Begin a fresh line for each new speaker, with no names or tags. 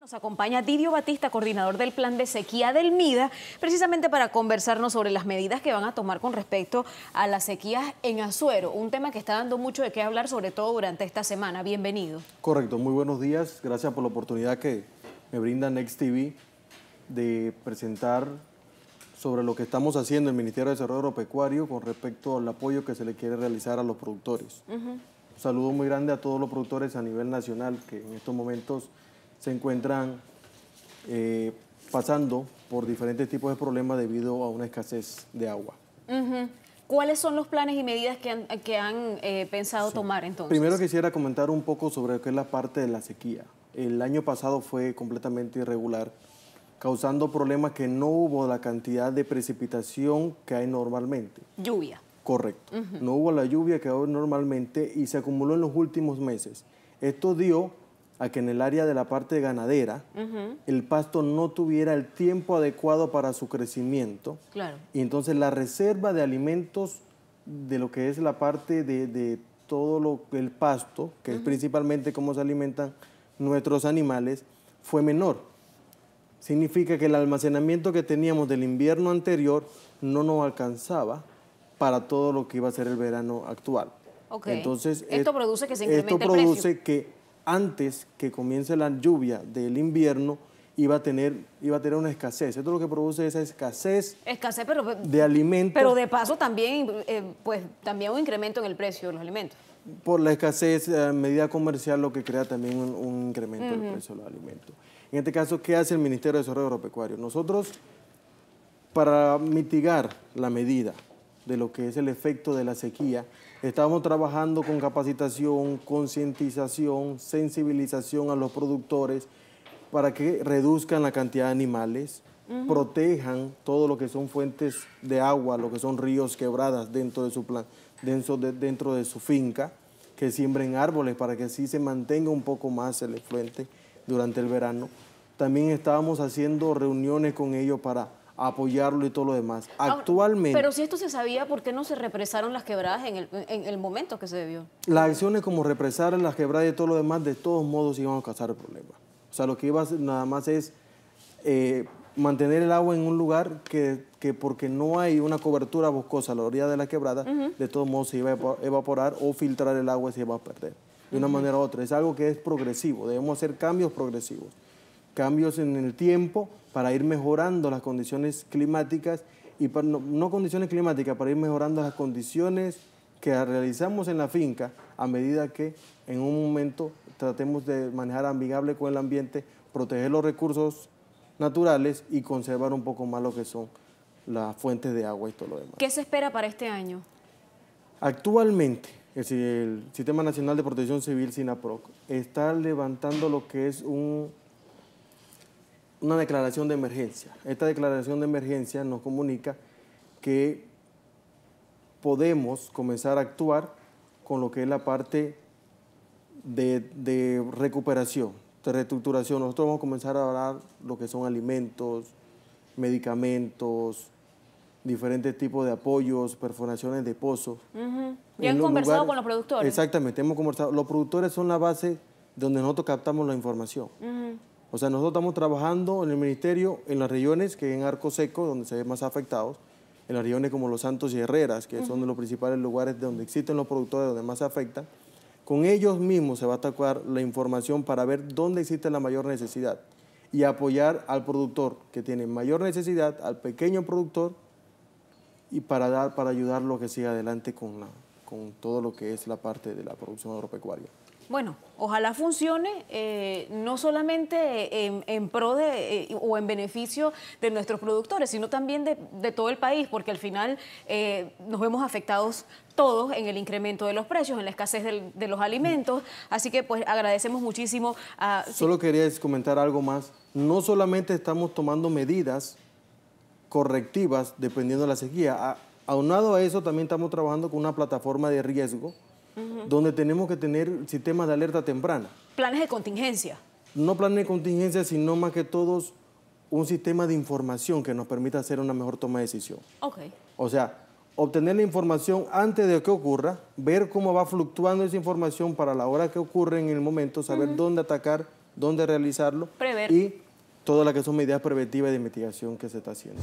Nos acompaña Didio Batista, coordinador del plan de sequía del MIDA, precisamente para conversarnos sobre las medidas que van a tomar con respecto a las sequías en Azuero, un tema que está dando mucho de qué hablar, sobre todo durante esta semana. Bienvenido.
Correcto, muy buenos días. Gracias por la oportunidad que me brinda Next TV de presentar sobre lo que estamos haciendo en el Ministerio de Desarrollo Agropecuario con respecto al apoyo que se le quiere realizar a los productores. Un saludo muy grande a todos los productores a nivel nacional que en estos momentos se encuentran eh, pasando por diferentes tipos de problemas debido a una escasez de agua.
¿Cuáles son los planes y medidas que han, que han eh, pensado tomar entonces? Primero
quisiera comentar un poco sobre lo que es la parte de la sequía. El año pasado fue completamente irregular, causando problemas que no hubo la cantidad de precipitación que hay normalmente. Lluvia. Correcto. No hubo la lluvia que hay normalmente y se acumuló en los últimos meses. Esto dio a que en el área de la parte ganadera el pasto no tuviera el tiempo adecuado para su crecimiento. Y entonces la reserva de alimentos de lo que es la parte de, todo lo, el pasto, que es principalmente cómo se alimentan nuestros animales, fue menor. Significa que el almacenamiento que teníamos del invierno anterior no nos alcanzaba para todo lo que iba a ser el verano actual. Entonces, esto eh, produce que se incremente Esto produce que antes que comience la lluvia del invierno, iba a tener, iba a tener una escasez. Esto es lo que produce esa escasez, de alimentos. Pero de
paso también, eh, pues, también un incremento en el precio de los alimentos.
Por la escasez, eh, medida comercial, lo que crea también un, incremento en el precio de los alimentos. En este caso, ¿qué hace el Ministerio de Desarrollo Agropecuario? Nosotros, para mitigar la medida, de lo que es el efecto de la sequía. Estamos trabajando con capacitación, concientización, sensibilización a los productores para que reduzcan la cantidad de animales, protejan todo lo que son fuentes de agua, lo que son ríos, quebradas dentro de su, dentro de su finca, que siembren árboles para que así se mantenga un poco más el efluente durante el verano. También estábamos haciendo reuniones con ellos para apoyarlo y todo lo demás. Actualmente... Pero
si esto se sabía, ¿por qué no se represaron las quebradas en el, momento que se debió?
Las acciones como represar las quebradas y todo lo demás, de todos modos iban a causar problemas. O sea, lo que iba a hacer nada más es eh, mantener el agua en un lugar que, porque no hay una cobertura boscosa a la orilla de la quebrada, de todos modos se iba a evaporar o filtrar el agua y se iba a perder. De una manera u otra. Es algo que es progresivo. Debemos hacer cambios progresivos cambios en el tiempo para ir mejorando las condiciones climáticas y para, no, condiciones climáticas, para ir mejorando las condiciones que realizamos en la finca a medida que en un momento tratemos de manejar amigable con el ambiente, proteger los recursos naturales y conservar un poco más lo que son las fuentes de agua y todo lo demás.
¿Qué se espera para este año?
Actualmente, el Sistema Nacional de Protección Civil, SINAPROC, está levantando lo que es un una declaración de emergencia. Esta declaración de emergencia nos comunica que podemos comenzar a actuar con lo que es la parte de, recuperación, de reestructuración. Nosotros vamos a comenzar a hablar lo que son alimentos, medicamentos, diferentes tipos de apoyos, perforaciones de pozos.
¿Y ¿Ya han conversado con los productores?
Exactamente, hemos conversado. Los productores son la base donde nosotros captamos la información. O sea, nosotros estamos trabajando en el ministerio en las regiones que en arco seco, donde se ven más afectados, en las regiones como Los Santos y Herreras, que son de los principales lugares donde existen los productores, donde más se afecta. Con ellos mismos se va a atacar la información para ver dónde existe la mayor necesidad y apoyar al productor que tiene mayor necesidad, al pequeño productor, y para, dar, para ayudarlo a que siga adelante con la, con todo lo que es la parte de la producción agropecuaria.
Bueno, ojalá funcione eh, no solamente en, pro de, eh, o en beneficio de nuestros productores, sino también de, todo el país, porque al final eh, nos vemos afectados todos en el incremento de los precios, en la escasez de los alimentos. Así que pues agradecemos muchísimo a... Solo
quería comentar algo más. No solamente estamos tomando medidas correctivas dependiendo de la sequía. Ah, aunado a eso, también estamos trabajando con una plataforma de riesgo donde tenemos que tener sistemas de alerta temprana.
¿Planes de contingencia?
No planes de contingencia, sino más que todos un sistema de información que nos permita hacer una mejor toma de decisión. Ok. O sea, obtener la información antes de que ocurra, ver cómo va fluctuando esa información para la hora que ocurre en el momento, saber dónde atacar, dónde realizarlo. Prever. Y todas las que son medidas preventivas de mitigación que se está haciendo.